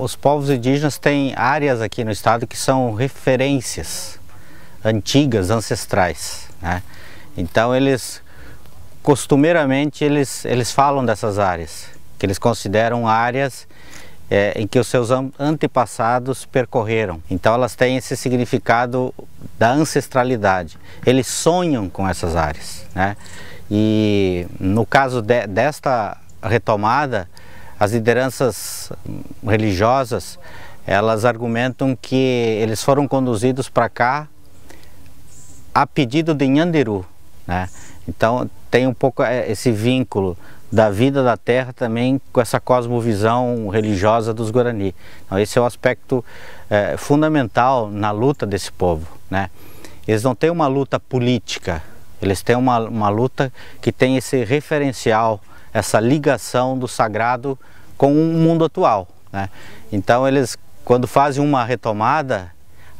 Os povos indígenas têm áreas aqui no estado que são referências antigas, ancestrais. Né? Então eles, costumeiramente, eles, eles falam dessas áreas, que eles consideram áreas é, em que os seus antepassados percorreram. Então elas têm esse significado da ancestralidade. Eles sonham com essas áreas. Né? E no caso de, desta retomada, as lideranças religiosas, elas argumentam que eles foram conduzidos para cá a pedido de Nhanderu. Né? Então tem um pouco eh, esse vínculo da vida da terra também com essa cosmovisão religiosa dos Guarani. Então, esse é o um aspecto é, fundamental na luta desse povo. Né? Eles não têm uma luta política, eles têm uma, uma luta que tem esse referencial essa ligação do sagrado com o mundo atual. Né? Então eles, quando fazem uma retomada,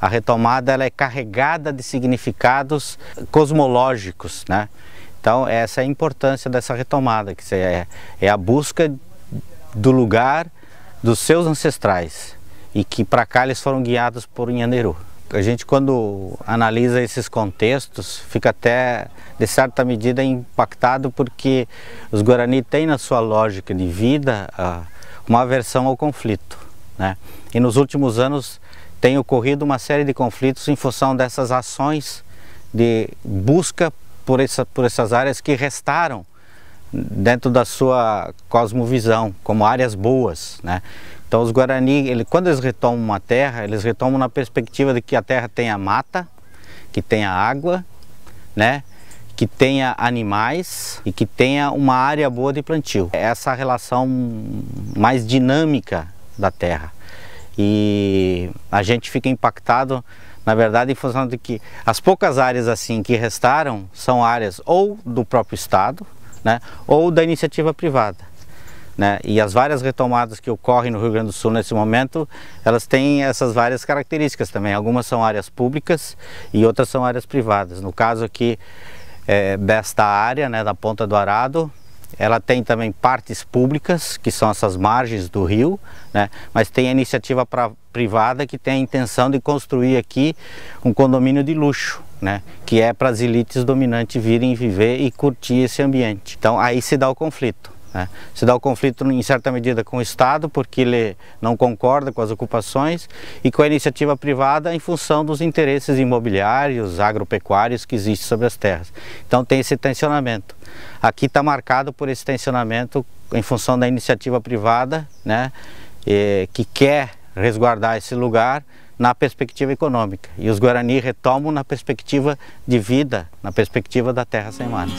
a retomada ela é carregada de significados cosmológicos. Né? Então essa é a importância dessa retomada, que é, é a busca do lugar dos seus ancestrais e que para cá eles foram guiados por Inhaneru a gente quando analisa esses contextos, fica até de certa medida impactado porque os Guarani têm na sua lógica de vida ah, uma aversão ao conflito. Né? E nos últimos anos tem ocorrido uma série de conflitos em função dessas ações de busca por, essa, por essas áreas que restaram dentro da sua cosmovisão, como áreas boas, né? Então os Guarani, ele, quando eles retomam uma terra, eles retomam na perspectiva de que a terra tenha mata, que tenha água, né? que tenha animais e que tenha uma área boa de plantio. É essa relação mais dinâmica da terra. E a gente fica impactado, na verdade, em função de que as poucas áreas assim que restaram são áreas ou do próprio estado, né, ou da iniciativa privada. Né? E as várias retomadas que ocorrem no Rio Grande do Sul nesse momento, elas têm essas várias características também. Algumas são áreas públicas e outras são áreas privadas. No caso aqui é, desta área, né, da Ponta do Arado, ela tem também partes públicas, que são essas margens do rio, né? mas tem a iniciativa pra, privada que tem a intenção de construir aqui um condomínio de luxo, né? que é para as elites dominantes virem viver e curtir esse ambiente. Então aí se dá o conflito. Né? Se dá o conflito em certa medida com o Estado, porque ele não concorda com as ocupações, e com a iniciativa privada em função dos interesses imobiliários, agropecuários que existem sobre as terras. Então tem esse tensionamento. Aqui está marcado por esse tensionamento em função da iniciativa privada, né, e, que quer resguardar esse lugar na perspectiva econômica. E os Guarani retomam na perspectiva de vida, na perspectiva da terra sem mares.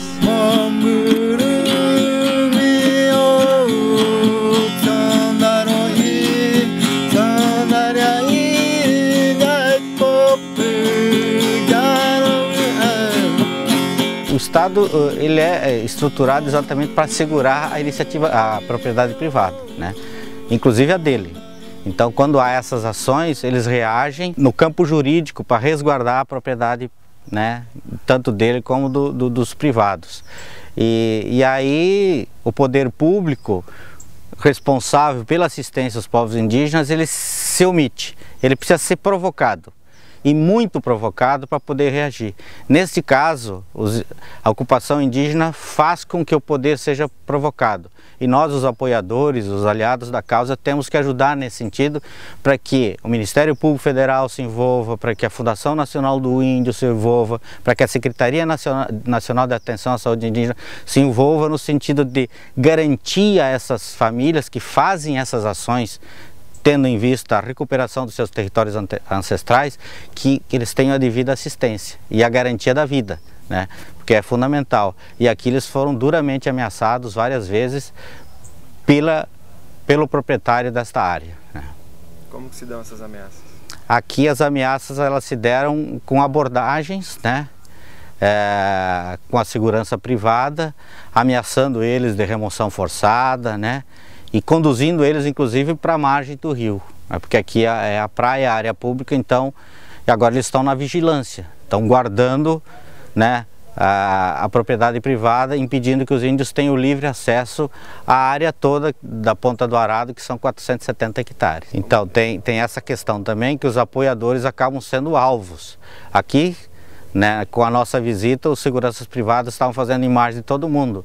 Estado eh, ele é eh, estruturado exatamente para segurar a iniciativa, a propriedade privada, né? inclusive a dele. Então, quando há essas ações, eles reagem no campo jurídico para resguardar a propriedade, né? tanto dele como do, do, dos privados. E, e aí, o poder público responsável pela assistência aos povos indígenas, ele se omite, ele precisa ser provocado e muito provocado para poder reagir. Nesse caso, a ocupação indígena faz com que o poder seja provocado. E nós, os apoiadores, os aliados da causa, temos que ajudar nesse sentido para que o Ministério Público Federal se envolva, para que a Fundação Nacional do Índio se envolva, para que a Secretaria Nacional de Atenção à Saúde Indígena se envolva no sentido de garantir a essas famílias que fazem essas ações tendo em vista a recuperação dos seus territórios ancestrais, que, que eles tenham a devida assistência e a garantia da vida, né? porque é fundamental. E aqui eles foram duramente ameaçados várias vezes pela, pelo proprietário desta área. Né? Como se dão essas ameaças? Aqui as ameaças elas se deram com abordagens, né? É, com a segurança privada, ameaçando eles de remoção forçada, né? e conduzindo eles inclusive para a margem do rio, né? porque aqui é, é a praia, a área pública, então e agora eles estão na vigilância, estão guardando né, a, a, propriedade privada, impedindo que os índios tenham livre acesso à área toda da Ponta do Arado, que são 470 hectares. Então tem, tem essa questão também que os apoiadores acabam sendo alvos. Aqui, né, com a nossa visita, os seguranças privados estavam fazendo imagem de todo mundo.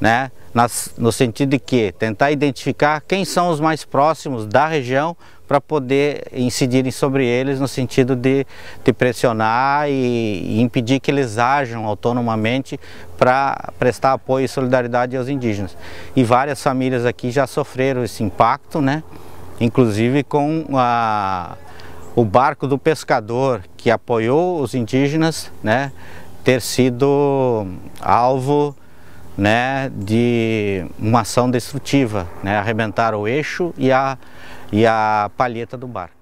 Né? nas, no sentido de que tentar identificar quem são os mais próximos da região para poder incidirem sobre eles no sentido de, de pressionar e, e impedir que eles ajam autonomamente para prestar apoio e solidariedade aos indígenas. E várias famílias aqui já sofreram esse impacto, né? inclusive com a, o barco do pescador que apoiou os indígenas né? ter sido alvo né, de uma ação destrutiva, né, arrebentar o eixo e a, e a palheta do barco.